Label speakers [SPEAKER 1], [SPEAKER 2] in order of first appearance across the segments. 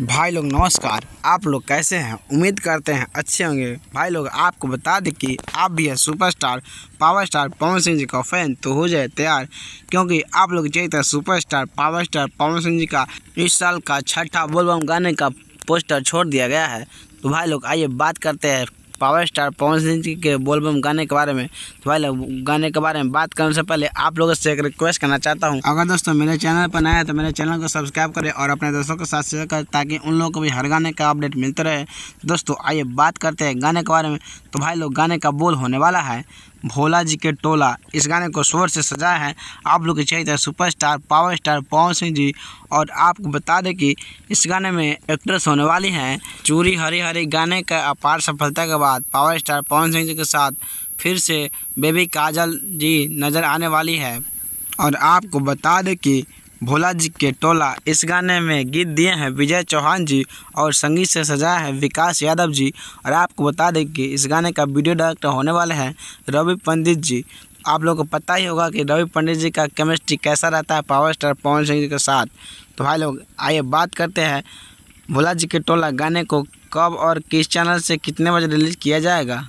[SPEAKER 1] भाई लोग नमस्कार आप लोग कैसे हैं उम्मीद करते हैं अच्छे होंगे भाई लोग आपको बता दें कि आप भी हैं superstar power star Pawan Singh ji का फैन तो हो जाए तैयार क्योंकि आप लोग चाहिए superstar power star Pawan Singh ji का इस साल का छठा बोलबम गाने का पोस्टर छोड़ दिया गया है तो भाई लोग आइए बात करते हैं पावर स्टार पवन सिंह जी के बोलबम गाने के बारे में तो भाई गाने के बारे में बात करने से पहले आप लोगों से एक रिक्वेस्ट करना चाहता हूँ अगर दोस्तों मेरे चैनल पर नया है तो मेरे चैनल को सब्सक्राइब करें और अपने दोस्तों के साथ शेयर करें ताकि उन लोगों को भी हर गाने का अपडेट मिलते रहे तो दोस्तों आइए बात करते हैं गाने के बारे में तो भाई लोग गाने का बोल होने वाला है भोला जी के टोला इस गाने को शोर से सजाया है आप लोग चाहिए super superstar power star Pawan Singh ji और आपको बता दें कि इस गाने में एक्ट्रेस होने वाली हैं चूरी हरी हरी गाने का अपार सफलता के बाद बाद पावर स्टार पवन सिंह जी के साथ फिर से बेबी काजल जी नज़र आने वाली है और आपको बता दें कि भोला जी के टोला इस गाने में गीत दिए हैं विजय चौहान जी और संगीत से सजाया है विकास यादव जी और आपको बता दें कि इस गाने का वीडियो डायरेक्टर होने वाले है रवि पंडित जी आप लोगों को पता ही होगा कि रवि पंडित जी का केमिस्ट्री कैसा रहता है पावर स्टार पवन सिंह जी के साथ तो भाई लोग आइए बात करते हैं भोला जी के टोला गाने को कब और किस चैनल से कितने बजे रिलीज़ किया जाएगा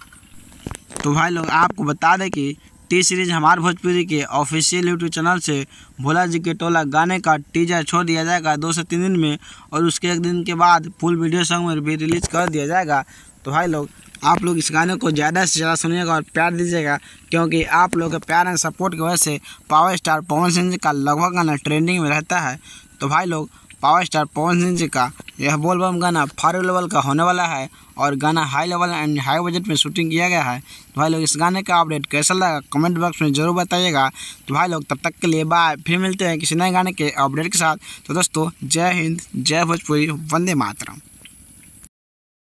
[SPEAKER 1] तो भाई लोग आपको बता दें कि टी सीरीज हमारे भोजपुरी के ऑफिशियल यूट्यूब चैनल से भोला जी के टोला गाने का टीजर छोड़ दिया जाएगा दो से तीन दिन में और उसके एक दिन के बाद फुल वीडियो सॉन्ग में भी रिलीज कर दिया जाएगा तो भाई लोग आप लोग इस गाने को ज़्यादा से ज़्यादा सुनिएगा और प्यार दीजिएगा क्योंकि आप लोग के प्यार एंड सपोर्ट की वजह से पावर स्टार पवन सिंह का लगभग गाना ट्रेंडिंग में रहता है तो भाई लोग पावर स्टार पवन सिंह जी का यह बोलबम गाना फार लेवल का होने वाला है और गाना high level and high budget में शूटिंग किया गया है तो भाई लोग इस गाने का अपडेट कैसा लगा कमेंट बॉक्स में जरूर बताइएगा तो भाई लोग तब तक के लिए बाय फिर मिलते हैं किसी नए गाने के अपडेट के साथ तो दोस्तों जय हिंद जय भोजपुरी वंदे मातरम